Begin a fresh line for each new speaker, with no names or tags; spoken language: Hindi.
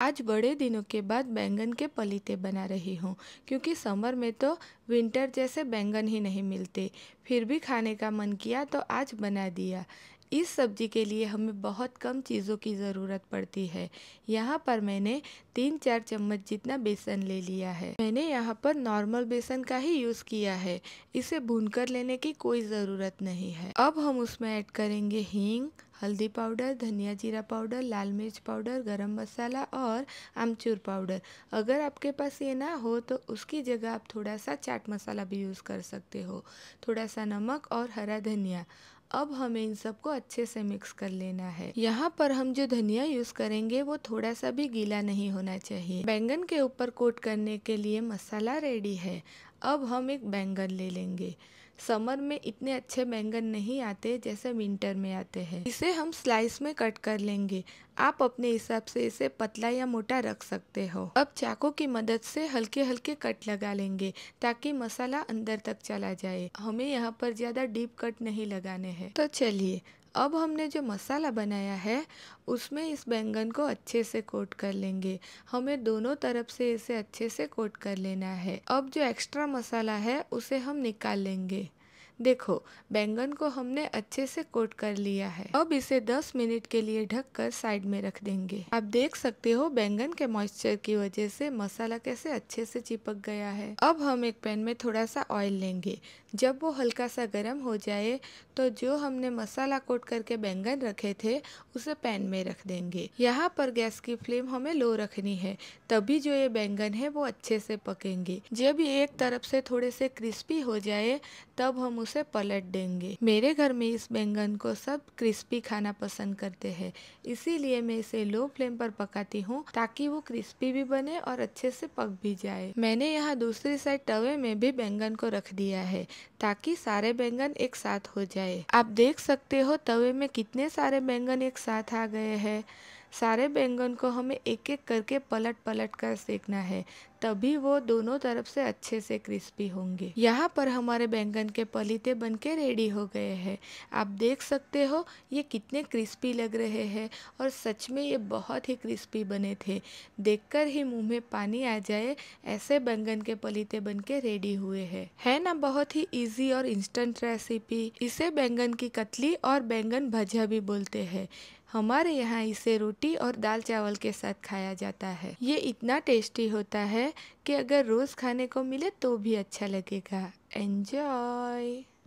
आज बड़े दिनों के बाद बैंगन के पलीते बना रही हूँ क्योंकि समर में तो विंटर जैसे बैंगन ही नहीं मिलते फिर भी खाने का मन किया तो आज बना दिया इस सब्जी के लिए हमें बहुत कम चीज़ों की ज़रूरत पड़ती है यहाँ पर मैंने तीन चार चम्मच जितना बेसन ले लिया है मैंने यहाँ पर नॉर्मल बेसन का ही यूज़ किया है इसे भून कर लेने की कोई ज़रूरत नहीं है अब हम उसमें ऐड करेंगे हींग हल्दी पाउडर धनिया जीरा पाउडर लाल मिर्च पाउडर गरम मसाला और आमचूर पाउडर अगर आपके पास ये ना हो तो उसकी जगह आप थोड़ा सा चाट मसाला भी यूज़ कर सकते हो थोड़ा सा नमक और हरा धनिया अब हमें इन सबको अच्छे से मिक्स कर लेना है यहाँ पर हम जो धनिया यूज करेंगे वो थोड़ा सा भी गीला नहीं होना चाहिए बैंगन के ऊपर कोट करने के लिए मसाला रेडी है अब हम एक बैंगन ले लेंगे समर में इतने अच्छे बैंगन नहीं आते जैसे विंटर में आते हैं इसे हम स्लाइस में कट कर लेंगे आप अपने हिसाब से इसे पतला या मोटा रख सकते हो अब चाकू की मदद से हल्के हल्के कट लगा लेंगे ताकि मसाला अंदर तक चला जाए हमें यहाँ पर ज़्यादा डीप कट नहीं लगाने हैं तो चलिए अब हमने जो मसाला बनाया है उसमें इस बैंगन को अच्छे से कोट कर लेंगे हमें दोनों तरफ से इसे अच्छे से कोट कर लेना है अब जो एक्स्ट्रा मसाला है उसे हम निकाल लेंगे देखो बैंगन को हमने अच्छे से कोट कर लिया है अब इसे 10 मिनट के लिए ढककर साइड में रख देंगे आप देख सकते हो बैंगन के मॉइस्चर की वजह से मसाला कैसे अच्छे से चिपक गया है अब हम एक पैन में थोड़ा सा ऑयल लेंगे जब वो हल्का सा गर्म हो जाए तो जो हमने मसाला कोट करके बैंगन रखे थे उसे पैन में रख देंगे यहाँ पर गैस की फ्लेम हमें लो रखनी है तभी जो ये बैंगन है वो अच्छे से पकेंगे जब एक तरफ से थोड़े से क्रिस्पी हो जाए तब हम उस उसे पलट देंगे मेरे घर में इस बैंगन को सब क्रिस्पी खाना पसंद करते हैं इसीलिए मैं इसे लो फ्लेम पर पकाती हूँ ताकि वो क्रिस्पी भी बने और अच्छे से पक भी जाए मैंने यहाँ दूसरी साइड तवे में भी बैंगन को रख दिया है ताकि सारे बैंगन एक साथ हो जाए आप देख सकते हो तवे में कितने सारे बैंगन एक साथ आ गए हैं सारे बैंगन को हमें एक एक करके पलट पलट कर सेकना है तभी वो दोनों तरफ से अच्छे से क्रिस्पी होंगे यहाँ पर हमारे बैंगन के पलीते बनके रेडी हो गए हैं आप देख सकते हो ये कितने क्रिस्पी लग रहे हैं और सच में ये बहुत ही क्रिस्पी बने थे देखकर ही मुंह में पानी आ जाए ऐसे बैंगन के पलीते बनके रेडी हुए हैं है ना बहुत ही इजी और इंस्टेंट रेसिपी इसे बैंगन की कतली और बैंगन भजिया भी बोलते हैं हमारे यहाँ इसे रोटी और दाल चावल के साथ खाया जाता है ये इतना टेस्टी होता है कि अगर रोज़ खाने को मिले तो भी अच्छा लगेगा एंजॉय